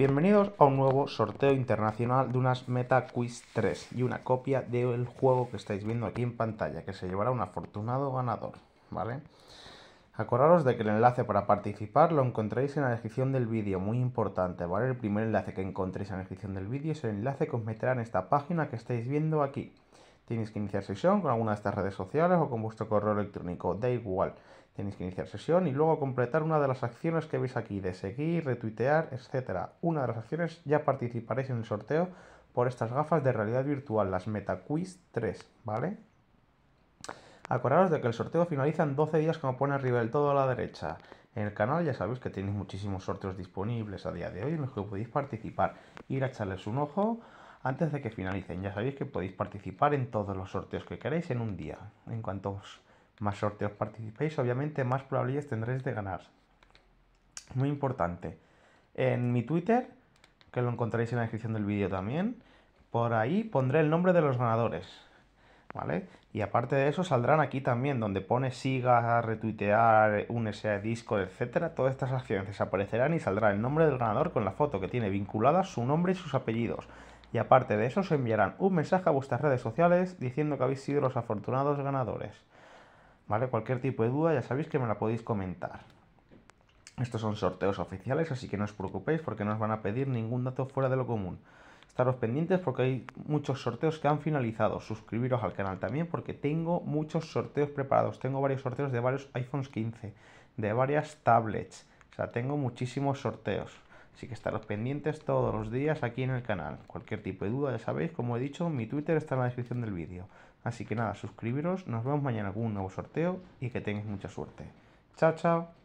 Bienvenidos a un nuevo sorteo internacional de unas Meta Quiz 3 y una copia del juego que estáis viendo aquí en pantalla, que se llevará un afortunado ganador, ¿vale? Acordaros de que el enlace para participar lo encontraréis en la descripción del vídeo, muy importante, ¿vale? El primer enlace que encontréis en la descripción del vídeo es el enlace que os meterá en esta página que estáis viendo aquí. Tienes que iniciar sesión con alguna de estas redes sociales o con vuestro correo electrónico, da igual. tienes que iniciar sesión y luego completar una de las acciones que veis aquí, de seguir, retuitear, etcétera. Una de las acciones ya participaréis en el sorteo por estas gafas de realidad virtual, las MetaQuiz 3, ¿vale? Acordaros de que el sorteo finaliza en 12 días como pone arriba del todo a la derecha. En el canal ya sabéis que tenéis muchísimos sorteos disponibles a día de hoy en los que podéis participar. Ir a echarles un ojo antes de que finalicen. Ya sabéis que podéis participar en todos los sorteos que queráis en un día. En cuantos más sorteos participéis, obviamente más probabilidades tendréis de ganar. Muy importante. En mi Twitter, que lo encontraréis en la descripción del vídeo también, por ahí pondré el nombre de los ganadores. ¿Vale? Y aparte de eso saldrán aquí también, donde pone siga, retuitear, únese a Discord, etcétera. Todas estas acciones desaparecerán y saldrá el nombre del ganador con la foto que tiene vinculada su nombre y sus apellidos. Y aparte de eso, os enviarán un mensaje a vuestras redes sociales diciendo que habéis sido los afortunados ganadores. ¿Vale? Cualquier tipo de duda ya sabéis que me la podéis comentar. Estos son sorteos oficiales, así que no os preocupéis porque no os van a pedir ningún dato fuera de lo común. Estaros pendientes porque hay muchos sorteos que han finalizado. Suscribiros al canal también porque tengo muchos sorteos preparados. Tengo varios sorteos de varios iPhones 15, de varias tablets. O sea, tengo muchísimos sorteos. Así que estaros pendientes todos los días aquí en el canal. Cualquier tipo de duda, ya sabéis, como he dicho, mi Twitter está en la descripción del vídeo. Así que nada, suscribiros, nos vemos mañana con un nuevo sorteo y que tengáis mucha suerte. Chao, chao.